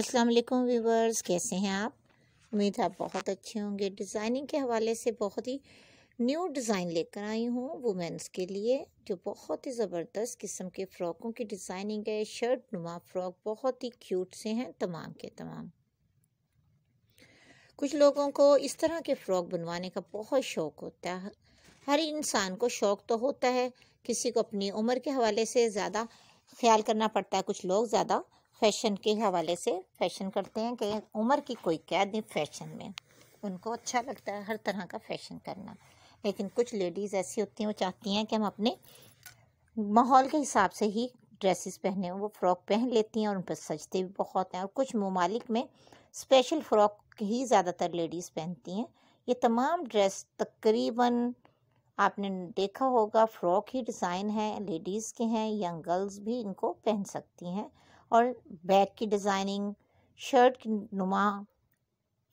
अस्सलाम वालेकुम व्यूवर्स कैसे हैं आप उम्मीद आप बहुत अच्छे होंगे डिज़ाइनिंग के हवाले से बहुत ही न्यू डिज़ाइन लेकर आई हूँ वुमेंस के लिए जो बहुत ही ज़बरदस्त किस्म के फ़्रॉकों की डिज़ाइनिंग है शर्ट नुमा फ़्रॉक बहुत ही क्यूट से हैं तमाम के तमाम कुछ लोगों को इस तरह के फ़्रॉक बनवाने का बहुत शौक़ होता है हर इंसान को शौक़ तो होता है किसी को अपनी उम्र के हवाले से ज़्यादा ख्याल करना पड़ता है कुछ लोग ज़्यादा फैशन के हवाले से फैशन करते हैं कि उम्र की कोई कैद नहीं फैशन में उनको अच्छा लगता है हर तरह का फैशन करना लेकिन कुछ लेडीज़ ऐसी होती हैं वो चाहती हैं कि हम अपने माहौल के हिसाब से ही ड्रेसेस पहने वो फ़्रॉक पहन लेती हैं और उन पर सजते भी बहुत हैं और कुछ ममालिक में स्पेशल फ़्रॉक ही ज़्यादातर लेडीज़ पहनती हैं ये तमाम ड्रेस तकरीबन आपने देखा होगा फ़्रॉक ही डिज़ाइन है लेडीज़ के हैं यंग गर्ल्स भी इनको पहन सकती हैं और बैक की डिज़ाइनिंग शर्ट की नुमा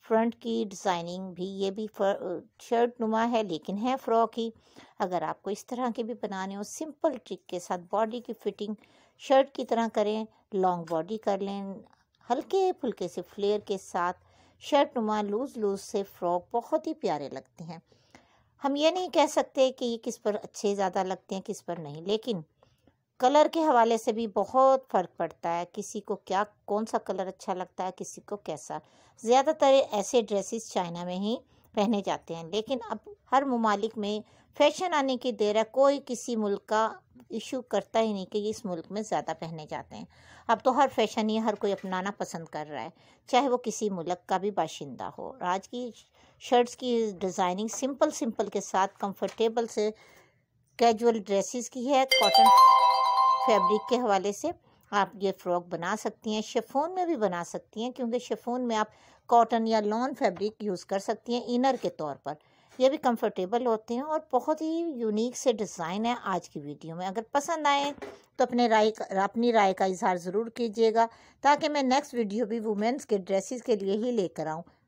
फ्रंट की डिज़ाइनिंग भी ये भी शर्ट नुमा है लेकिन है फ्रॉक ही अगर आपको इस तरह के भी बनाने हो सिंपल ट्रिक के साथ बॉडी की फिटिंग शर्ट की तरह करें लॉन्ग बॉडी कर लें हल्के फुल्के से फ्लेयर के साथ शर्ट नुमा लूज़ लूज़ से फ्रॉक बहुत ही प्यारे लगते हैं हम ये नहीं कह सकते कि ये किस पर अच्छे ज़्यादा लगते हैं किस पर नहीं लेकिन कलर के हवाले से भी बहुत फ़र्क पड़ता है किसी को क्या कौन सा कलर अच्छा लगता है किसी को कैसा ज़्यादातर ऐसे ड्रेसेस चाइना में ही पहने जाते हैं लेकिन अब हर ममालिक में फैशन आने की देर है कोई किसी मुल्क का इशू करता ही नहीं कि इस मुल्क में ज़्यादा पहने जाते हैं अब तो हर फैशन ही हर कोई अपनाना पसंद कर रहा है चाहे वो किसी मुल्क का भी बाशिंदा हो आज की शर्ट्स की डिज़ाइनिंग सिंपल सिंपल के साथ कंफर्टेबल से कैजुअल ड्रेसेस की है कॉटन फैब्रिक के हवाले से आप ये फ़्रॉक बना सकती हैं शेफोन में भी बना सकती हैं क्योंकि शेफोन में आप कॉटन या लॉन फैब्रिक यूज़ कर सकती हैं इनर के तौर पर ये भी कंफर्टेबल होते हैं और बहुत ही यूनिक से डिज़ाइन है आज की वीडियो में अगर पसंद आए तो अपने राय अपनी राय का इजहार ज़रूर कीजिएगा ताकि मैं नेक्स्ट वीडियो भी वुमेंस के ड्रेसिस के लिए ही लेकर आऊँ